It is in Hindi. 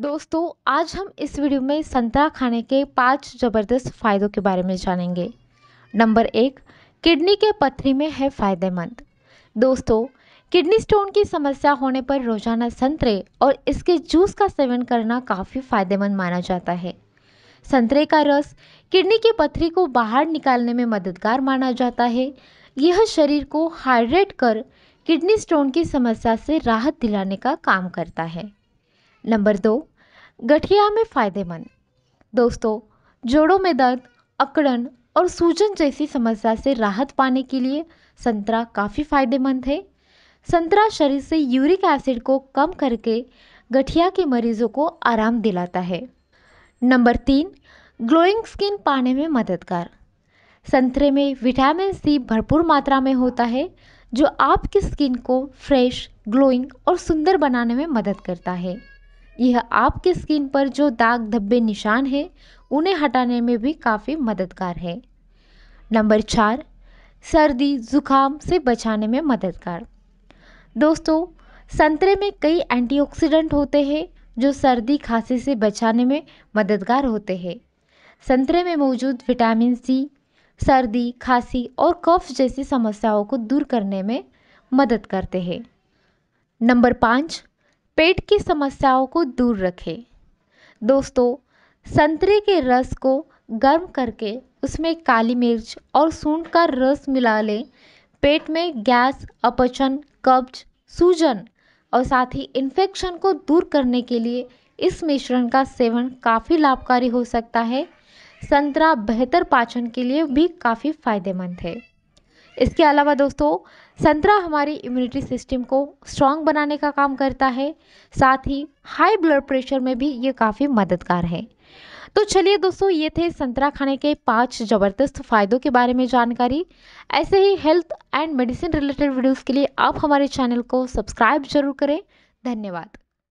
दोस्तों आज हम इस वीडियो में संतरा खाने के पांच ज़बरदस्त फ़ायदों के बारे में जानेंगे नंबर एक किडनी के पथरी में है फ़ायदेमंद दोस्तों किडनी स्टोन की समस्या होने पर रोजाना संतरे और इसके जूस का सेवन करना काफ़ी फ़ायदेमंद माना जाता है संतरे का रस किडनी की पथरी को बाहर निकालने में मददगार माना जाता है यह शरीर को हाइड्रेट कर किडनी स्टोन की समस्या से राहत दिलाने का काम करता है नंबर दो गठिया में फ़ायदेमंद दोस्तों जोड़ों में दर्द अकड़न और सूजन जैसी समस्या से राहत पाने के लिए संतरा काफ़ी फायदेमंद है संतरा शरीर से यूरिक एसिड को कम करके गठिया के मरीजों को आराम दिलाता है नंबर तीन ग्लोइंग स्किन पाने में मददगार संतरे में विटामिन सी भरपूर मात्रा में होता है जो आपकी स्किन को फ्रेश ग्लोइंग और सुंदर बनाने में मदद करता है यह आपके स्किन पर जो दाग धब्बे निशान हैं उन्हें हटाने में भी काफ़ी मददगार है नंबर चार सर्दी ज़ुकाम से बचाने में मददगार दोस्तों संतरे में कई एंटीऑक्सीडेंट होते हैं जो सर्दी खांसी से बचाने में मददगार होते हैं संतरे में मौजूद विटामिन सी सर्दी खांसी और कफ जैसी समस्याओं को दूर करने में मदद करते हैं नंबर पाँच पेट की समस्याओं को दूर रखें दोस्तों संतरे के रस को गर्म करके उसमें काली मिर्च और सूंड का रस मिला लें पेट में गैस अपचन कब्ज सूजन और साथ ही इन्फेक्शन को दूर करने के लिए इस मिश्रण का सेवन काफ़ी लाभकारी हो सकता है संतरा बेहतर पाचन के लिए भी काफ़ी फायदेमंद है इसके अलावा दोस्तों संतरा हमारी इम्यूनिटी सिस्टम को स्ट्रॉन्ग बनाने का काम करता है साथ ही हाई ब्लड प्रेशर में भी ये काफ़ी मददगार है तो चलिए दोस्तों ये थे संतरा खाने के पांच ज़बरदस्त फ़ायदों के बारे में जानकारी ऐसे ही health and medicine related videos के लिए आप हमारे चैनल को सब्सक्राइब जरूर करें धन्यवाद